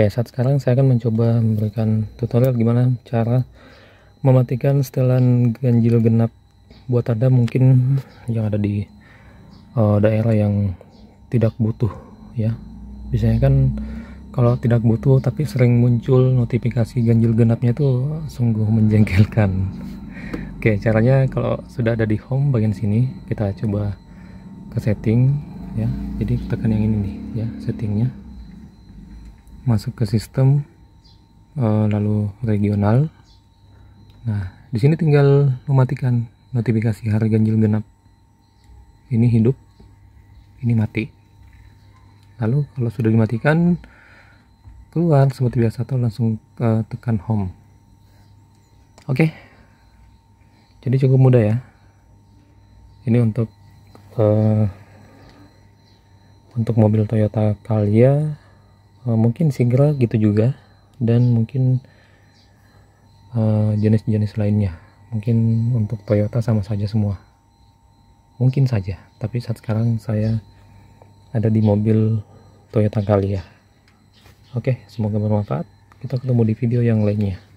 Oke, saat sekarang saya akan mencoba memberikan tutorial gimana cara mematikan setelan ganjil genap buat Anda mungkin yang ada di uh, daerah yang tidak butuh ya. Biasanya kan kalau tidak butuh tapi sering muncul notifikasi ganjil genapnya itu sungguh menjengkelkan. Oke, caranya kalau sudah ada di home bagian sini, kita coba ke setting ya. Jadi tekan yang ini nih ya, settingnya masuk ke sistem uh, lalu regional. Nah, di sini tinggal mematikan notifikasi harga ganjil genap. Ini hidup, ini mati. Lalu kalau sudah dimatikan keluar seperti biasa atau langsung uh, tekan home. Oke. Okay. Jadi cukup mudah ya. Ini untuk uh, untuk mobil Toyota Calya Eh, mungkin single gitu juga dan mungkin eh, jenis-jenis uh, lainnya mungkin untuk Toyota sama saja semua mungkin saja tapi saat sekarang saya ada di mobil Toyota Calya oke semoga bermanfaat kita ketemu di video yang lainnya